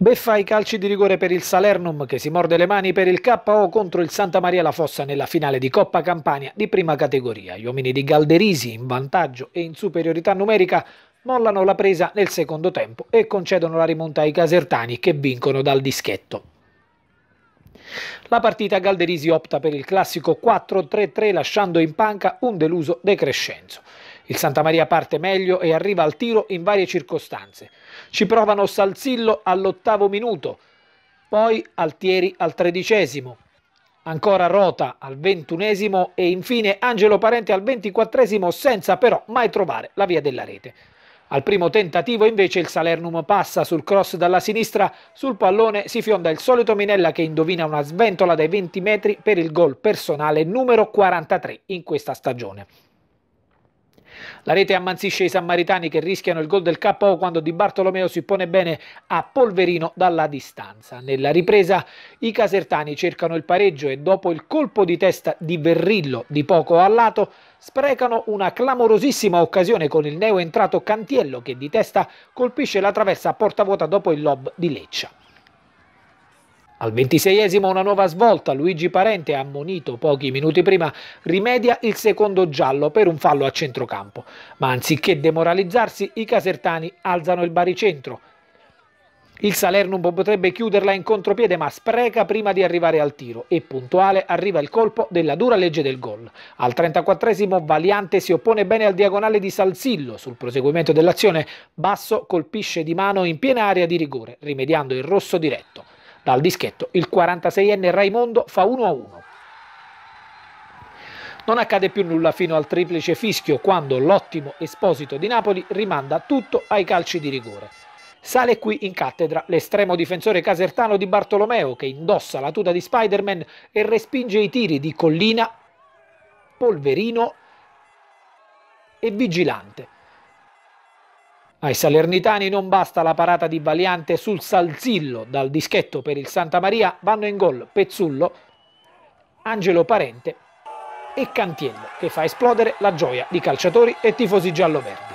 Beffa i calci di rigore per il Salernum che si morde le mani per il KO contro il Santa Maria La Fossa nella finale di Coppa Campania di prima categoria. Gli uomini di Galderisi in vantaggio e in superiorità numerica mollano la presa nel secondo tempo e concedono la rimonta ai casertani che vincono dal dischetto. La partita Galderisi opta per il classico 4-3-3 lasciando in panca un deluso decrescenzo. Crescenzo. Il Santa Maria parte meglio e arriva al tiro in varie circostanze. Ci provano Salzillo all'ottavo minuto, poi Altieri al tredicesimo, ancora Rota al ventunesimo e infine Angelo Parente al ventiquattresimo senza però mai trovare la via della rete. Al primo tentativo invece il Salernum passa sul cross dalla sinistra, sul pallone si fionda il solito Minella che indovina una sventola dai 20 metri per il gol personale numero 43 in questa stagione. La rete ammanzisce i sammaritani che rischiano il gol del KO quando Di Bartolomeo si pone bene a Polverino dalla distanza. Nella ripresa i casertani cercano il pareggio e dopo il colpo di testa di Verrillo di poco a lato sprecano una clamorosissima occasione con il neo entrato Cantiello che di testa colpisce la traversa a porta vuota dopo il lob di Leccia. Al ventiseiesimo una nuova svolta, Luigi Parente, ammonito pochi minuti prima, rimedia il secondo giallo per un fallo a centrocampo, ma anziché demoralizzarsi i casertani alzano il baricentro. Il Salernum potrebbe chiuderla in contropiede ma spreca prima di arrivare al tiro e puntuale arriva il colpo della dura legge del gol. Al 34esimo Valiante si oppone bene al diagonale di Salzillo. Sul proseguimento dell'azione Basso colpisce di mano in piena area di rigore, rimediando il rosso diretto. Dal dischetto il 46enne Raimondo fa 1-1. Non accade più nulla fino al triplice fischio quando l'ottimo Esposito di Napoli rimanda tutto ai calci di rigore. Sale qui in cattedra l'estremo difensore casertano di Bartolomeo che indossa la tuta di Spider-Man e respinge i tiri di Collina, Polverino e Vigilante. Ai salernitani non basta la parata di Valiante sul Salzillo, dal dischetto per il Santa Maria vanno in gol Pezzullo, Angelo Parente e Cantiello che fa esplodere la gioia di calciatori e tifosi giallo-verde.